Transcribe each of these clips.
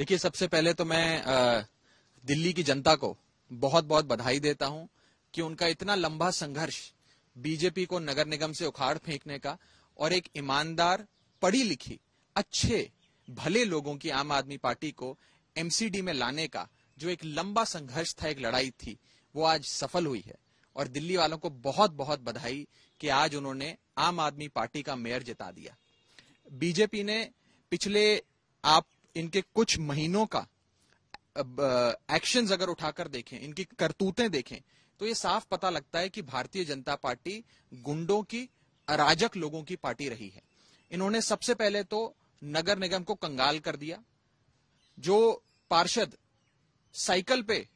देखिए सबसे पहले तो मैं दिल्ली की जनता को बहुत बहुत बधाई देता हूं कि उनका इतना लंबा संघर्ष बीजेपी को नगर निगम से उखाड़ फेंकने का और एक ईमानदार पढ़ी लिखी अच्छे भले लोगों की आम आदमी पार्टी को एमसीडी में लाने का जो एक लंबा संघर्ष था एक लड़ाई थी वो आज सफल हुई है और दिल्ली वालों को बहुत बहुत बधाई कि आज उन्होंने आम आदमी पार्टी का मेयर जिता दिया बीजेपी ने पिछले आप इनके कुछ महीनों का एक्शंस अगर उठाकर देखें इनकी करतूतें देखें तो ये साफ पता लगता है कि भारतीय जनता पार्टी गुंडों की अराजक लोगों की पार्टी रही है इन्होंने सबसे पहले तो नगर निगम को कंगाल कर दिया जो पार्षद साइकिल पे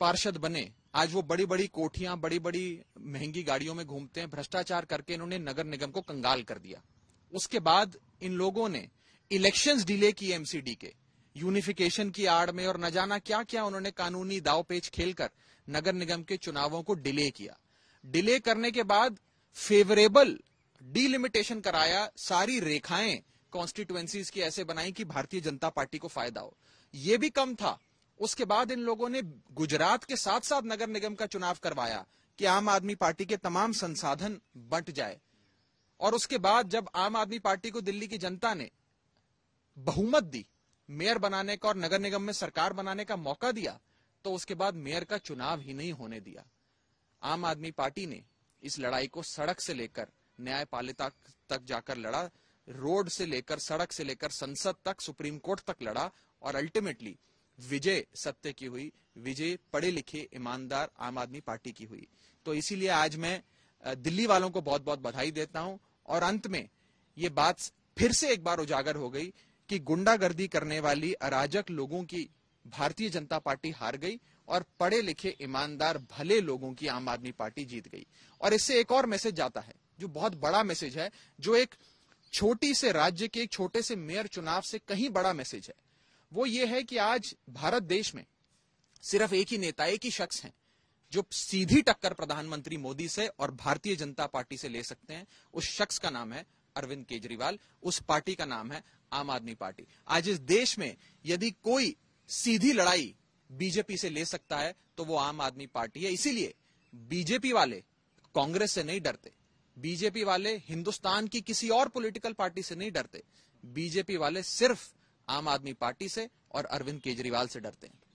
पार्षद बने आज वो बड़ी बड़ी कोठियां बड़ी बड़ी महंगी गाड़ियों में घूमते हैं भ्रष्टाचार करके इन्होंने नगर निगम को कंगाल कर दिया उसके बाद इन लोगों ने इलेक्शंस डिले की एमसीडी के यूनिफिकेशन की आड़ में और न जाना क्या क्या उन्होंने कानूनी दाव पेच खेलकर नगर निगम के चुनावों को डिले किया डिले करने के बाद फेवरेबल डिलिमिटेशन कराया सारी रेखाएं कॉन्स्टिट्युएंसीज की ऐसे बनाई कि भारतीय जनता पार्टी को फायदा हो यह भी कम था उसके बाद इन लोगों ने गुजरात के साथ साथ नगर निगम का चुनाव करवाया कि आम आदमी पार्टी के तमाम संसाधन बंट जाए और उसके बाद जब आम आदमी पार्टी को दिल्ली की जनता ने बहुमत दी मेयर बनाने का और नगर निगम में सरकार बनाने का मौका दिया तो उसके बाद मेयर का चुनाव ही नहीं होने दिया आम आदमी पार्टी ने इस लड़ाई को सड़क से लेकर न्यायपालिका तक जाकर लड़ा रोड से लेकर सड़क से लेकर संसद तक सुप्रीम कोर्ट तक लड़ा और अल्टीमेटली विजय सत्य की हुई विजय पढ़े लिखे ईमानदार आम आदमी पार्टी की हुई तो इसीलिए आज मैं दिल्ली वालों को बहुत बहुत बधाई देता हूं और अंत में ये बात फिर से एक बार उजागर हो गई कि गुंडागर्दी करने वाली अराजक लोगों की भारतीय जनता पार्टी हार गई और पढ़े लिखे ईमानदार भले लोगों की आम आदमी पार्टी जीत गई और इससे एक और मैसेज जाता है जो बहुत बड़ा मैसेज है जो एक छोटी से राज्य के एक छोटे से मेयर चुनाव से कहीं बड़ा मैसेज है वो ये है कि आज भारत देश में सिर्फ एक ही नेता एक ही शख्स है जो सीधी टक्कर प्रधानमंत्री मोदी से और भारतीय जनता पार्टी से ले सकते हैं उस शख्स का नाम है अरविंद केजरीवाल उस पार्टी का नाम है आम आदमी पार्टी आज इस देश में यदि कोई सीधी लड़ाई बीजेपी से ले सकता है तो वो आम आदमी पार्टी है इसीलिए बीजेपी वाले कांग्रेस से नहीं डरते बीजेपी वाले हिंदुस्तान की किसी और पॉलिटिकल पार्टी से नहीं डरते बीजेपी वाले सिर्फ आम आदमी पार्टी से और अरविंद केजरीवाल से डरते हैं